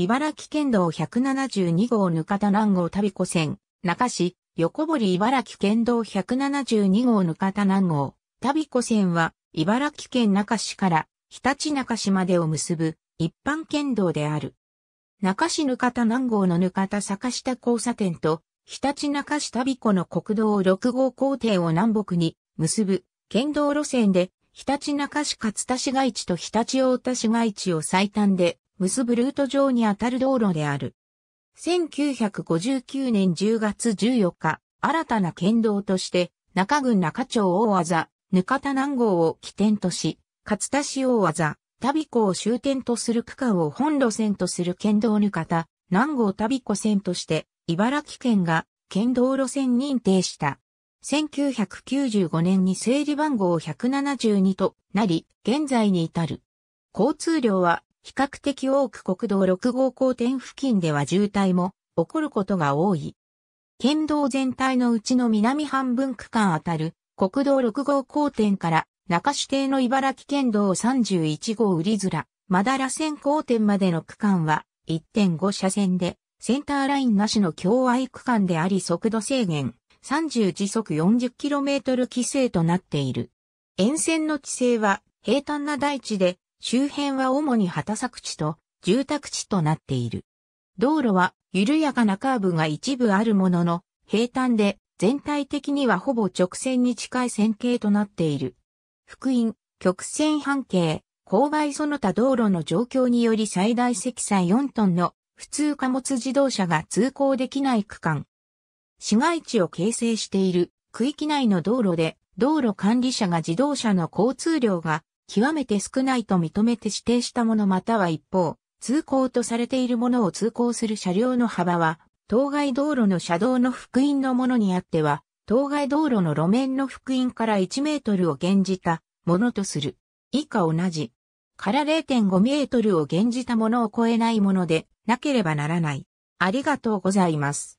茨城県道172号ぬかた南郷旅子線、中市、横堀茨城県道172号ぬかた南郷、旅子線は、茨城県中市から、日立中市までを結ぶ、一般県道である。中市ぬかた南郷のぬかた坂下交差点と、日立中市旅子の国道6号工程を南北に結ぶ、県道路線で、日立中市勝田市街地と日立大田市街地を最短で結ぶルート上にあたる道路である。1959年10月14日、新たな県道として、中郡中町大技、ぬかた南郷を起点とし、勝田市大技、旅子を終点とする区間を本路線とする県道ぬかた、南郷旅子線として、茨城県が県道路線認定した。1995年に整理番号172となり、現在に至る。交通量は比較的多く国道6号交点付近では渋滞も起こることが多い。県道全体のうちの南半分区間あたる国道6号交点から中指定の茨城県道31号売り面、まだら線交点までの区間は1.5車線でセンターラインなしの境外区間であり速度制限30時速 40km 規制となっている。沿線の規制は平坦な大地で周辺は主に畑作地と住宅地となっている。道路は緩やかなカーブが一部あるものの、平坦で全体的にはほぼ直線に近い線形となっている。福音、曲線半径、勾配その他道路の状況により最大積載4トンの普通貨物自動車が通行できない区間。市街地を形成している区域内の道路で道路管理者が自動車の交通量が極めて少ないと認めて指定したものまたは一方、通行とされているものを通行する車両の幅は、当該道路の車道の福音のものにあっては、当該道路の路面の福音から1メートルを減じたものとする。以下同じ。から0.5メートルを減じたものを超えないものでなければならない。ありがとうございます。